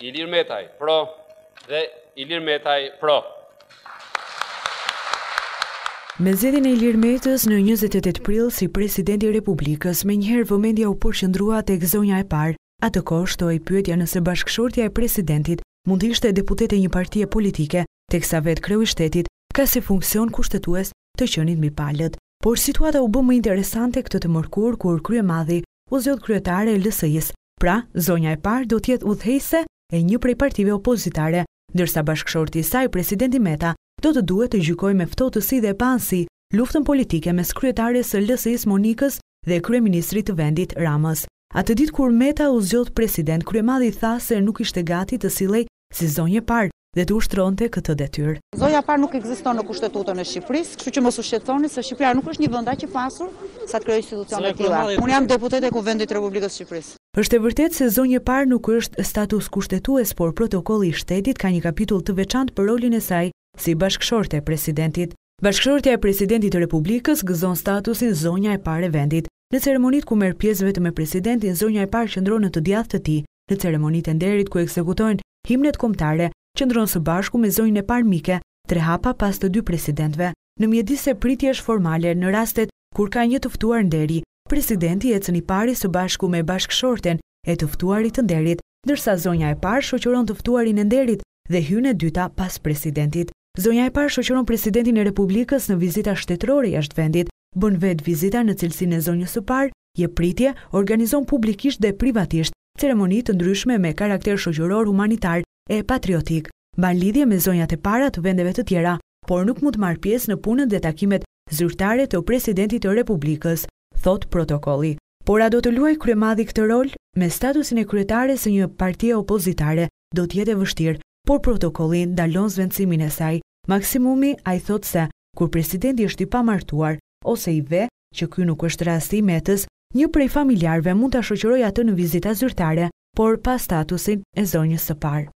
Ilir Metaj, pro, dhe Ilir Metaj, pro. Me zedin e Ilir Metës në 28 pril si presidenti Republikës, me njëherë vëmendja u përshëndrua të egzonja e parë, atë koshto e pyetja nëse bashkëshortja e presidentit mund ishte deputet e një partije politike të vetë kreu i shtetit ka si funksion kushtetues të qënit mi palët. Por situata u bëmë interesante këtë të mërkur kur krye madhi u zjodh kryetare e lësëjis, pra zonja e parë do tjetë u dhejse e një prej partive opozitare, ndërsa bashkëshorti i saj presidenti Meta do të duhet të gjykojë me ftohtësi dhe pansi luftën politike mes kryetares së LSI-s Monikës dhe kryeministrit të vendit Ramës. Atë ditë kur Meta u zgjodh president, kryemadhi tha se nuk ishte gati të sillej si zonjë parë dhe të ushtronte këtë detyrë. Zonja parë nuk ekziston në kushtetutën e Shqipërisë, kështu që mos u shqetësoni se Shqipëria nuk është një vënda që pasur sa të krijojë institucione të tilla. Unë jam deputet e Kuvendit të Republikës së Shqipërisë është e vërtet se zonje parë nuk është status kushtetues, por protokolli i shtetit ka një kapitull të veçant për rolin e saj si bashkëshorte presidentit. Bashkëshorte e presidentit të Republikës gëzon statusin zonja e parë e vendit. Në ceremonit ku merë pjesë vetë me presidentin, zonja e parë qëndronë në të djathë të ti. Në ceremonit e nderit ku eksekutojnë himnet komtare, qëndronë së bashku me zonjën e parë mike, tre hapa pas të dy presidentve. Në mjedise pritje është formale në rastet kur ka një tëftuar nderi, presidenti e cëni pari së bashku me bashkëshorten e tëftuarit të nderit, dërsa zonja e parë shoqëron tëftuarin e nderit dhe hynë e dyta pas presidentit. Zonja e parë shoqëron presidentin e Republikës në vizita shtetërore jashtë vendit, bën vetë vizita në cilësinë e zonjës së parë, je pritje, organizon publikisht dhe privatisht ceremonit të ndryshme me karakter shoqëror humanitar e patriotik. Ban lidhje me zonjat e para të vendeve të tjera, por nuk mund të marr pjesë në punën dhe takimet zyrtare të presidentit të Republikës thot protokolli. Por a do të luaj kryemadhi këtë rol me statusin e kryetare së një partie opozitare do të jetë e vështirë, por protokolli ndalon zvencimin e saj. Maksimumi ai thot se kur presidenti është i pamartuar ose i ve që ky nuk është rasti i metës, një prej familjarëve mund ta shoqërojë atë në vizita zyrtare, por pa statusin e zonjës së parë.